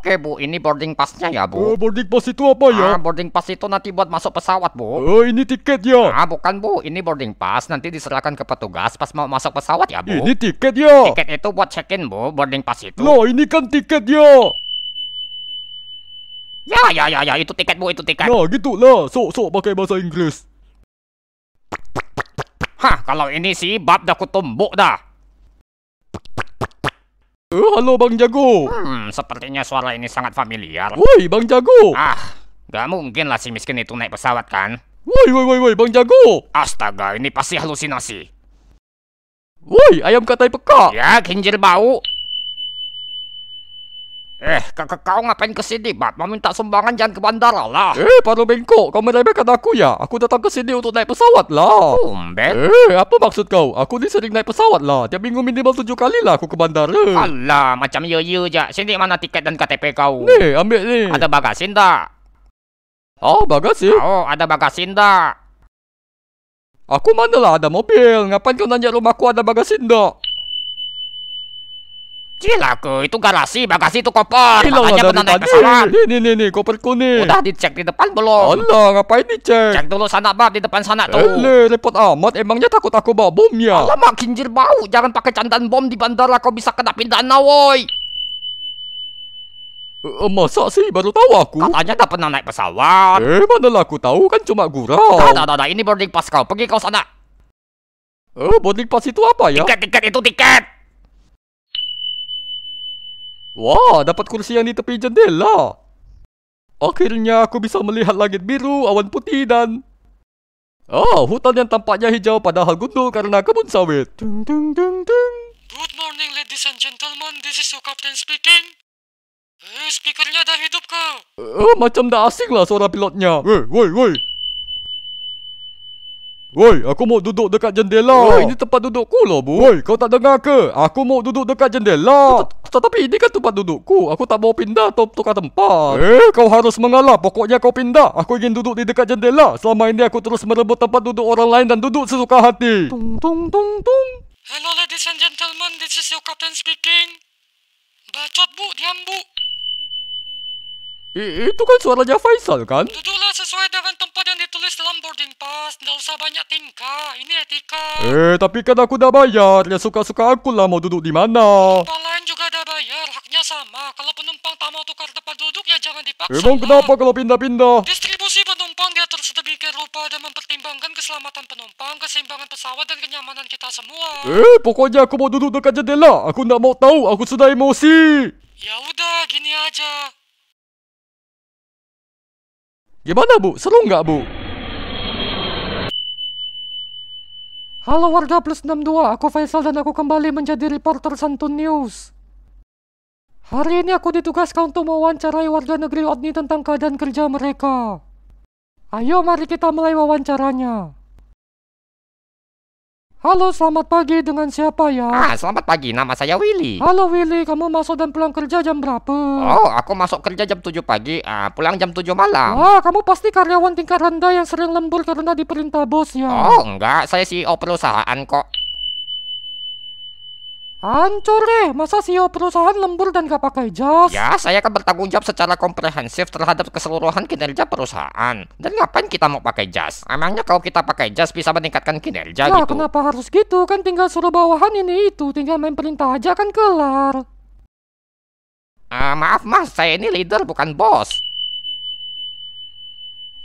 Oke bu, ini boarding passnya ya bu. Uh, boarding pass itu apa ya? Ah, boarding pass itu nanti buat masuk pesawat bu. Oh ini tiket ya? Ah bukan bu, ini boarding pass nanti diserahkan ke petugas pas mau masuk pesawat ya bu. Ini tiket ya? Tiket itu buat check-in bu, boarding pass itu. Loh ini kan tiket ya? Ya ya ya ya itu tiket bu itu tiket. Nah gitu lah, sok sok pakai bahasa Inggris. Hah kalau ini sih bab dah kutumbuk dah. Eh, halo Bang Jago. Hmm, sepertinya suara ini sangat familiar. Woi, Bang Jago. Ah, gak mungkin lah si miskin itu naik pesawat kan? Woi, woi, woi, woi, Bang Jago. Astaga, ini pasti halusinasi. Woi, ayam katai peka. Ya, kincir bau. Eh, kakak kau ngapain ke sini, Bat? Mau minta sumbangan jangan ke bandara lah. Eh, Pak Rubenko, kau meremehkan aku ya? Aku datang ke sini untuk naik pesawat lah. Umbet? Eh, apa maksud kau? Aku ini sering naik pesawat lah. Tiap minggu minimal tujuh kali lah aku ke bandara. Alah, macam yoyo aja. Sini mana tiket dan KTP kau? Nih, ambil nih. Ada bagasi tak? Oh, bagasi? Oh, ada bagasi tak? Aku mana lah ada mobil. Ngapain kau nanya rumahku ada bagasi tak? Cilaku, itu garasi, bagasi itu koper. Hilang Makanya pernah naik pesawat. Ini, ini, ini, koperku nih. Udah dicek di depan belum? Allah, ngapain dicek? Cek dulu sana, bab, di depan sana tuh. Ele, repot amat. Emangnya takut aku bawa bom ya? mak, Kincir bau. Jangan pakai cantan bom di bandara, kau bisa kena pidana, woi. Uh, masa sih baru tahu aku? Katanya tak pernah naik pesawat. Eh, lah aku tahu kan cuma gurau. Tidak tidak dah, ini boarding pass kau. Pergi kau sana. Eh, uh, boarding pass itu apa ya? Tiket, tiket itu tiket. Wah, dapat kursi yang di tepi jendela. Akhirnya aku bisa melihat langit biru, awan putih, dan... Oh, hutan yang tampaknya hijau padahal gundul karena kebun sawit. Dung, dung, dung, dung. Good morning, ladies and gentlemen. This is your captain speaking. Eh, speakernya dah hidup ke? Eh, uh, macam dah asing lah suara pilotnya. Woi, woi, woi. Woi, aku mau duduk dekat jendela. Woi, ini tempat dudukku lah, bu. Woi, kau tak dengar ke? Aku mau duduk dekat jendela. Tetapi ini kan tempat dudukku. Aku tak mau pindah atau tukar tempat. Eh, kau harus mengalah. Pokoknya kau pindah. Aku ingin duduk di dekat jendela. Selama ini aku terus merebut tempat duduk orang lain dan duduk sesuka hati. Tung, tung, tung, tung. Hello, ladies and gentlemen. This is your captain speaking. Bacot, bu. Diam, bu. I itu kan suaranya Faisal kan? Judulnya sesuai dengan tempat yang ditulis dalam boarding pass. Nggak usah banyak tingkah. Ini etika. Eh, tapi kan aku udah bayar. Ya suka-suka aku lah mau duduk di mana. Penumpang lain juga udah bayar. Haknya sama. Kalau penumpang tak mau tukar tempat duduk ya jangan dipaksa. Emang lah. kenapa kalau pindah-pindah? Distribusi penumpang diatur sedemikian rupa dan mempertimbangkan keselamatan penumpang, keseimbangan pesawat dan kenyamanan kita semua. Eh, pokoknya aku mau duduk dekat jendela. Aku nggak mau tahu. Aku sudah emosi. Ya udah, gini aja. Gimana bu? Seru nggak bu? Halo warga plus 62, aku Faisal dan aku kembali menjadi reporter Santun News. Hari ini aku ditugaskan untuk mewawancarai warga negeri Odni tentang keadaan kerja mereka. Ayo mari kita mulai wawancaranya. Halo, selamat pagi. Dengan siapa ya? Ah, selamat pagi. Nama saya Willy. Halo Willy, kamu masuk dan pulang kerja jam berapa? Oh, aku masuk kerja jam 7 pagi, ah, pulang jam 7 malam. Wah, kamu pasti karyawan tingkat rendah yang sering lembur karena diperintah bos ya. Oh, enggak. Saya CEO perusahaan kok. Ancur deh, masa CEO perusahaan lembur dan gak pakai jas? Ya, saya akan bertanggung jawab secara komprehensif terhadap keseluruhan kinerja perusahaan. Dan ngapain kita mau pakai jas? Emangnya kalau kita pakai jas bisa meningkatkan kinerja ya, gitu? kenapa harus gitu? Kan tinggal suruh bawahan ini itu, tinggal main perintah aja kan kelar. Uh, maaf mas, saya ini leader bukan bos.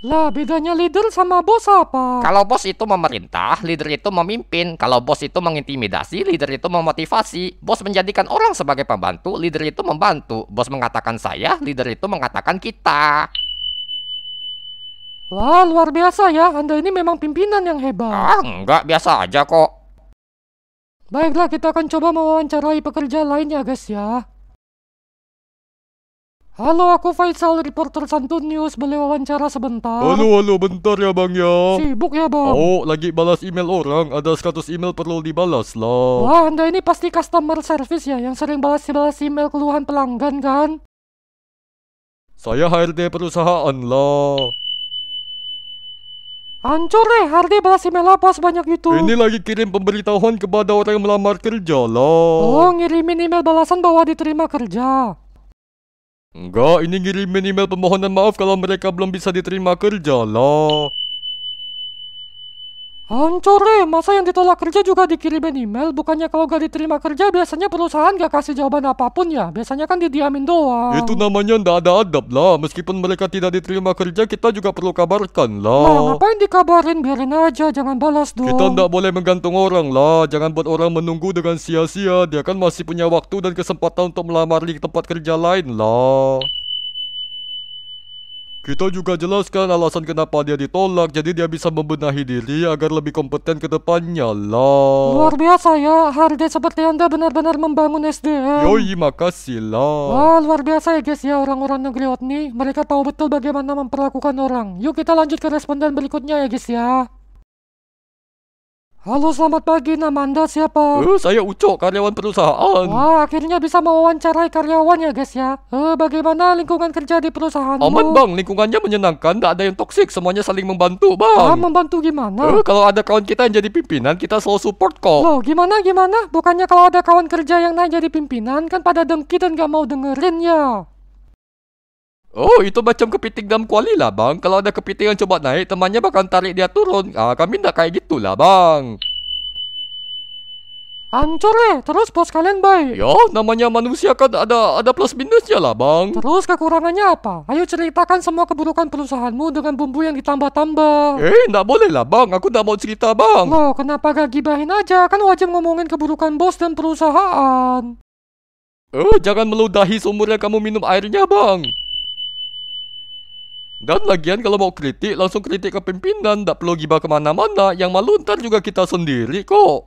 Lah, bedanya leader sama bos apa? Kalau bos itu memerintah, leader itu memimpin. Kalau bos itu mengintimidasi, leader itu memotivasi. Bos menjadikan orang sebagai pembantu, leader itu membantu. Bos mengatakan saya, leader itu mengatakan kita. Wah, luar biasa ya. Anda ini memang pimpinan yang hebat. Ah, enggak. Biasa aja kok. Baiklah, kita akan coba mewawancarai pekerja lainnya, guys ya. Halo, aku Faisal, reporter Santun News. Boleh wawancara sebentar? Halo, halo, bentar ya bang ya. Sibuk ya bang? Oh, lagi balas email orang. Ada 100 email perlu dibalas lah. Wah, anda ini pasti customer service ya, yang sering balas-balas email keluhan pelanggan kan? Saya HRD perusahaan lah. Hancur deh, HRD balas email apa sebanyak itu? Ini lagi kirim pemberitahuan kepada orang yang melamar kerja lah. Oh, ngirimin email balasan bahwa diterima kerja. Enggak, ini ngirimin email pemohonan maaf kalau mereka belum bisa diterima kerja lah. Hancur deh, masa yang ditolak kerja juga dikirimin email, bukannya kalau gak diterima kerja biasanya perusahaan gak kasih jawaban apapun ya, biasanya kan didiamin doang. Itu namanya ndak ada adab lah, meskipun mereka tidak diterima kerja kita juga perlu kabarkan lah. Nah, ngapain dikabarin, biarin aja, jangan balas dong. Kita ndak boleh menggantung orang lah, jangan buat orang menunggu dengan sia-sia, dia kan masih punya waktu dan kesempatan untuk melamar di tempat kerja lain lah. Kita juga jelaskan alasan kenapa dia ditolak, jadi dia bisa membenahi diri agar lebih kompeten ke depannya lah. Luar biasa ya, Harde seperti anda benar-benar membangun SDM. Yoi, makasih lah. Wah, luar biasa ya guys ya orang-orang negeri Otni. Mereka tahu betul bagaimana memperlakukan orang. Yuk kita lanjut ke responden berikutnya ya guys ya. Halo, selamat pagi. Nama Anda siapa? Uh, saya Uco, karyawan perusahaan. Wah, akhirnya bisa mewawancarai karyawan ya, guys ya. Uh, bagaimana lingkungan kerja di perusahaan? Aman, Bang. Lingkungannya menyenangkan, tidak ada yang toksik. Semuanya saling membantu, Bang. Ah, membantu gimana? Uh, kalau ada kawan kita yang jadi pimpinan, kita selalu support kok. Loh, gimana gimana? Bukannya kalau ada kawan kerja yang naik jadi pimpinan, kan pada dengki dan gak mau dengerin ya. Oh, itu macam kepiting dalam kuali lah bang. Kalau ada kepiting yang coba naik, temannya bakal tarik dia turun. Ah, kami tidak kayak gitulah bang. Hancur eh, terus bos kalian baik. Ya, namanya manusia kan ada ada plus minusnya lah bang. Terus kekurangannya apa? Ayo ceritakan semua keburukan perusahaanmu dengan bumbu yang ditambah-tambah. Eh, nggak boleh lah bang, aku nggak mau cerita bang. Loh, kenapa gak gibahin aja? Kan wajib ngomongin keburukan bos dan perusahaan. Oh, jangan meludahi sumur kamu minum airnya bang. Dan lagian kalau mau kritik, langsung kritik ke pimpinan, tidak perlu gibah kemana-mana, yang malu ntar juga kita sendiri kok.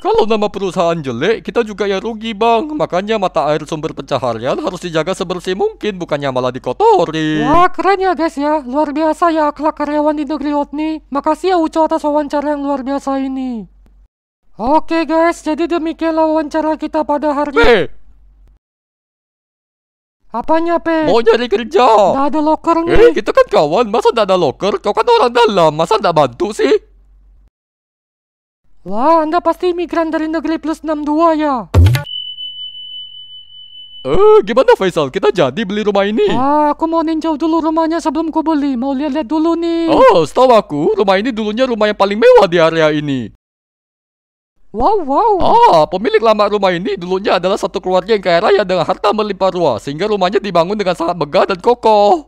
Kalau nama perusahaan jelek, kita juga ya rugi bang. Makanya mata air sumber pencaharian harus dijaga sebersih mungkin, bukannya malah dikotori. Wah keren ya guys ya, luar biasa ya akhlak karyawan di negeri Otni. Makasih ya Uco atas wawancara yang luar biasa ini. Oke guys, jadi demikianlah wawancara kita pada hari ini. Apanya, Pe? Mau nyari kerja. Nggak ada loker nih. Eh, kita gitu kan kawan. Masa nggak ada loker? Kau kan orang dalam. Masa nggak bantu sih? Wah, Anda pasti imigran dari negeri plus 62 ya? Eh, uh, gimana Faisal? Kita jadi beli rumah ini? Ah, aku mau ninjau dulu rumahnya sebelum ku beli. Mau lihat-lihat dulu nih. Oh, setahu aku, rumah ini dulunya rumah yang paling mewah di area ini. Wow, wow. Ah, pemilik lama rumah ini dulunya adalah satu keluarga yang kaya raya dengan harta melimpah ruah, sehingga rumahnya dibangun dengan sangat megah dan kokoh.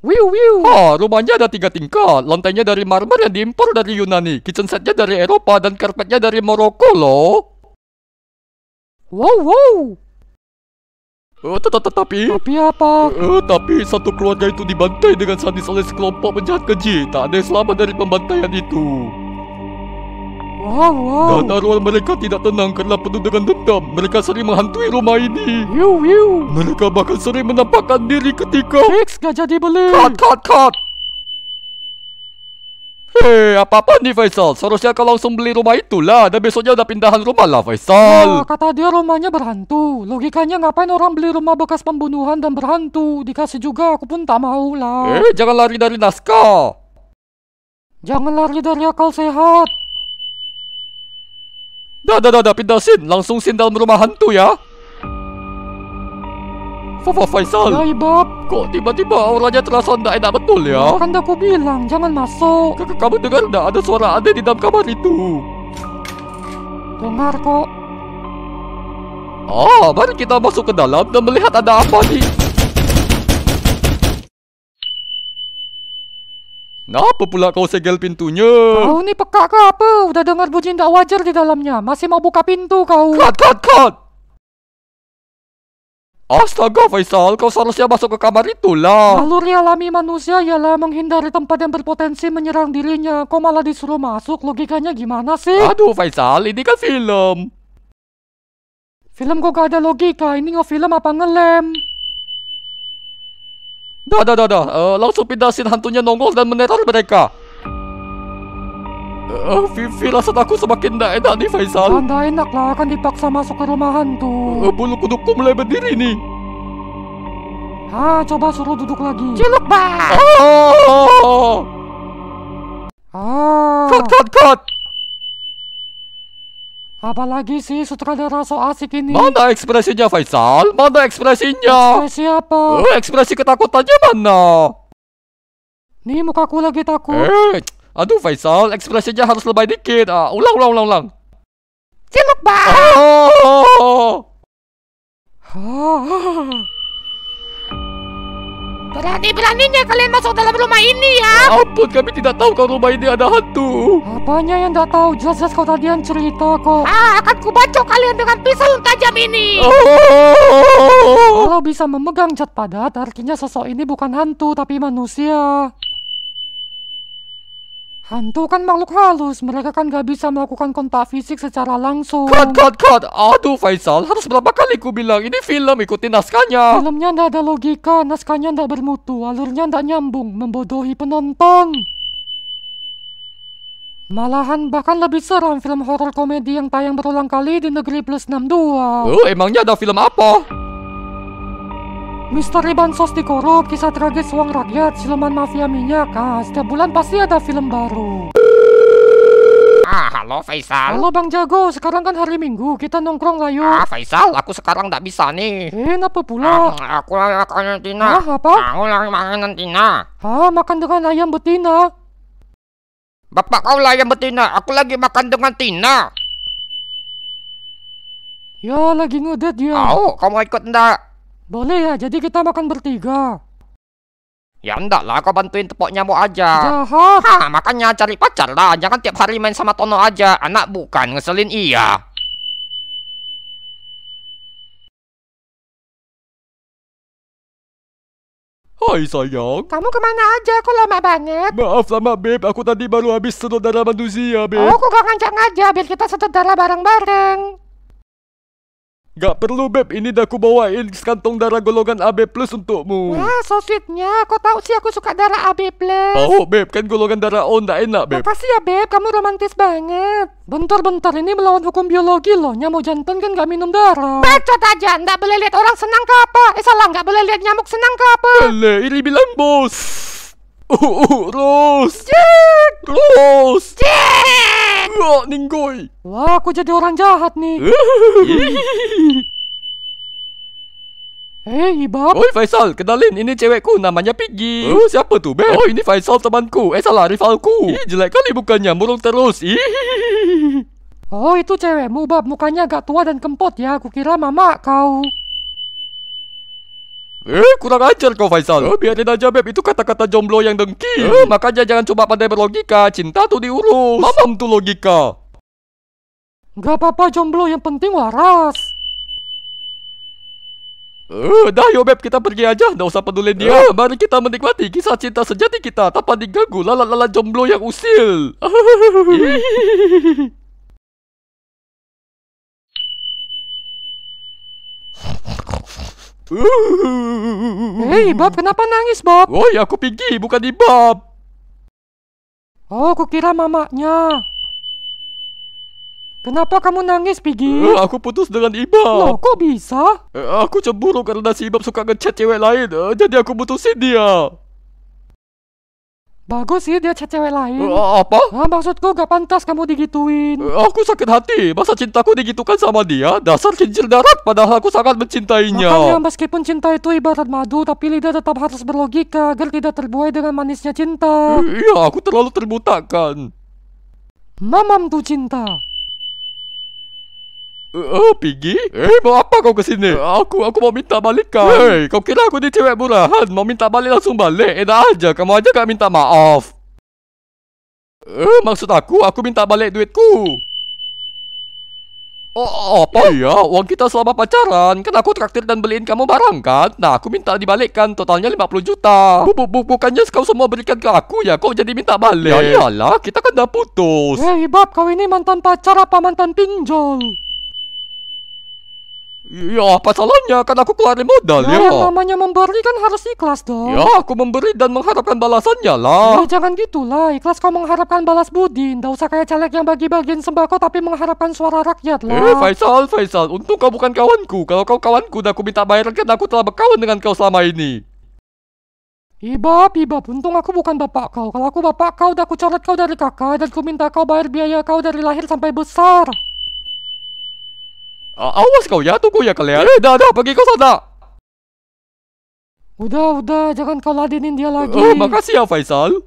Wiu, wiu. Ah, rumahnya ada tiga tingkat. Lantainya dari marmer yang diimpor dari Yunani, kitchen setnya dari Eropa, dan karpetnya dari Maroko loh. Wow, wow. Uh, eh, tet tetapi Tapi apa? Uh, tapi satu keluarga itu dibantai dengan sadis oleh sekelompok penjahat keji Tak ada yang selamat dari pembantaian itu wow. Dan arwah mereka tidak tenang karena penuh dengan dendam. Mereka sering menghantui rumah ini. Wiu, wiu. Mereka bahkan sering menampakkan diri ketika... Fix, gak jadi beli. Cut, cut, cut. Hei, apa-apa nih Faisal? Seharusnya kau langsung beli rumah itulah Dan besoknya udah pindahan rumah lah Faisal Ya, kata dia rumahnya berhantu Logikanya ngapain orang beli rumah bekas pembunuhan dan berhantu Dikasih juga aku pun tak mau lah Eh, jangan lari dari naskah Jangan lari dari akal sehat Dah, dah, dah, dah, pindah sin. Langsung sin dalam rumah hantu ya. Fafa Faisal. Ya, Ibab. Kok tiba-tiba auranya terasa tidak enak betul ya? Kan aku bilang, jangan masuk. K Kamu dengar tidak ada suara ada di dalam kamar itu? Dengar kok. Oh, mari kita masuk ke dalam dan melihat ada apa nih. Kenapa pula kau segel pintunya? Kau ni pekak ke apa? Udah dengar bunyi tidak wajar di dalamnya. Masih mau buka pintu kau. Cut, cut, cut! Astaga Faisal, kau seharusnya masuk ke kamar itulah. Lalu alami manusia ialah menghindari tempat yang berpotensi menyerang dirinya. Kau malah disuruh masuk, logikanya gimana sih? Aduh Faisal, ini kan film. Film kok gak ada logika, ini ngefilm film apa ngelem? Dah, dah, dah, dah. Uh, eh, langsung pindasin hantunya nongol dan meneror mereka. Uh, rasa aku semakin tidak enak nih Faisal Tidak enak lah, kan dipaksa masuk ke rumah hantu uh, Bulu kudukku mulai berdiri nih Ah, coba suruh duduk lagi Ciluk, Pak! Ah! Ah! Cut, cut, cut! Apalagi sih sutradara so asik ini. Mana ekspresinya Faisal? Mana ekspresinya? Ekspresi apa? Uh, ekspresi ketakutannya mana? Nih mukaku lagi takut. Eh, aduh Faisal, ekspresinya harus lebih dikit. Uh, ulang, ulang, ulang, ulang. Ciluk bang. oh. Ah. Ah. Berani-beraninya kalian masuk dalam rumah ini ya? ya ampun, kami tidak tahu kalau rumah ini ada hantu. Apanya yang tidak tahu? Jelas-jelas kau tadi yang cerita kok. Ah, akan kubacok kalian dengan pisau tajam ini. Oh. Kalau bisa memegang cat padat, artinya sosok ini bukan hantu tapi manusia. Hantu kan makhluk halus, mereka kan gak bisa melakukan kontak fisik secara langsung. Cut, cut, cut. Aduh, Faisal, harus berapa kali ku bilang, ini film, ikuti naskahnya. Filmnya ndak ada logika, naskahnya ndak bermutu, alurnya ndak nyambung, membodohi penonton. Malahan bahkan lebih seram film horor komedi yang tayang berulang kali di negeri plus 62. Oh, emangnya ada film apa? Misteri bansos dikorup, kisah tragis uang rakyat, siluman mafia minyak. Ah, setiap bulan pasti ada film baru. Ah, halo Faisal. Halo Bang Jago, sekarang kan hari Minggu, kita nongkrong lah yuk. Ah, Faisal, aku sekarang nggak bisa nih. Eh, kenapa pula? Ah, aku lagi makan Tina. Ah, apa? Ah, aku lagi makan Tina. Ah, makan dengan ayam betina. Bapak kau ayam betina, aku lagi makan dengan Tina. Ya, lagi ngedet dia. Ya. Au, kamu ikut enggak? Boleh ya, jadi kita makan bertiga. Ya enggak lah, kau bantuin tepok nyamuk aja. Jahat. Hah, makanya cari pacar lah. Jangan tiap hari main sama Tono aja. Anak bukan, ngeselin iya. Hai sayang. Kamu kemana aja? Kok lama banget? Maaf lama, Beb. Aku tadi baru habis sedot darah manusia, Beb. Oh, aku gak ngajak aja biar kita sedot darah bareng-bareng. Gak perlu beb, ini dah aku bawain kantong darah golongan AB plus untukmu. Wah, so sweetnya. Kau tahu sih aku suka darah AB plus. Tahu beb, kan golongan darah O ndak enak beb. Makasih ya beb, kamu romantis banget. Bentar-bentar ini melawan hukum biologi loh. Nyamuk jantan kan gak minum darah. Bacot aja, ndak boleh lihat orang senang ke apa? Eh salah, nggak boleh lihat nyamuk senang ke apa? boleh ini bilang bos. Terus uh, Jack. Terus. Jack. Wah, ninggoy. Wah, aku jadi orang jahat nih. Hei, eh, Ibab. Oi, Faisal, kenalin. Ini cewekku namanya Piggy. Oh, siapa tuh, Beb? Oh, ini Faisal temanku. Eh, salah, rivalku. Ih, jelek kali bukannya. Murung terus. Oh, itu cewekmu, Bab. Mukanya agak tua dan kempot ya. Aku kira mama kau. Eh, kurang ajar kau Faisal. Eh, oh, biarin aja Beb, itu kata-kata jomblo yang dengki. Eh, makanya jangan coba pandai berlogika, cinta tuh diurus. Mamam tuh logika. Gak apa-apa jomblo, yang penting waras. Eh, dah yo Beb, kita pergi aja, nggak usah peduli dia. Eh, mari kita menikmati kisah cinta sejati kita tanpa diganggu lalat-lalat jomblo yang usil. Hei, Bob, kenapa nangis, Bob? Oh, ya aku pergi, bukan di Bob. Oh, aku kira mamanya. Kenapa kamu nangis, Piggy? Uh, aku putus dengan Ibab. Loh, kok bisa? Uh, aku cemburu karena si Ibab suka ngechat cewek lain. Uh, jadi aku putusin dia. Bagus sih dia chat cewek lain. Uh, apa? Ah, maksudku gak pantas kamu digituin. Uh, aku sakit hati. Masa cintaku digitukan sama dia? Dasar kincir darat. Padahal aku sangat mencintainya. Makanya meskipun cinta itu ibarat madu, tapi lidah tetap harus berlogika agar tidak terbuai dengan manisnya cinta. Uh, iya, aku terlalu terbutakan. Mamam tuh cinta. Oh, Piggy? Eh, mau apa kau ke sini? Eh, aku, aku mau minta balikan. Hei, kau kira aku ni cewek murahan? Mau minta balik langsung balik? Enak aja, kamu aja gak minta maaf. Eh, maksud aku, aku minta balik duitku. Oh, apa? ya? uang kita selama pacaran. Kan aku traktir dan beliin kamu barang kan? Nah, aku minta dibalikkan. Totalnya 50 juta. Bu, bu, bu, bukannya kau semua berikan ke aku ya? Kau jadi minta balik. Ya iyalah, kita kan udah putus. Hei, Bab, kau ini mantan pacar apa mantan pinjol? Ya, salahnya kan aku keluarin modal nah, ya. Yang namanya memberi kan harus ikhlas dong. Ya, aku memberi dan mengharapkan balasannya lah. Ya, jangan gitu, lah. Ikhlas kau mengharapkan balas budi. Nggak usah kayak caleg yang bagi-bagiin sembako tapi mengharapkan suara rakyat lah. Eh, Faisal, Faisal. Untung kau bukan kawanku. Kalau kau kawanku dan aku minta bayaran kan aku telah berkawan dengan kau selama ini. Ibab, Ibab, untung aku bukan bapak kau. Kalau aku bapak kau, udah aku coret kau dari kakak dan ku minta kau bayar biaya kau dari lahir sampai besar awas kau ya, tunggu ya kalian. Eh, dah, dah, pergi kau sana. Udah, udah, jangan kau ladinin dia lagi. Oh, makasih ya Faisal.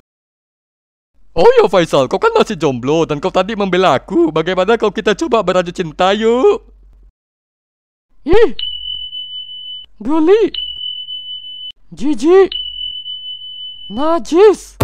Oh ya Faisal, kau kan masih jomblo dan kau tadi membela aku. Bagaimana kalau kita coba berlanjut cinta yuk? Ih. Guli. Jiji. Najis.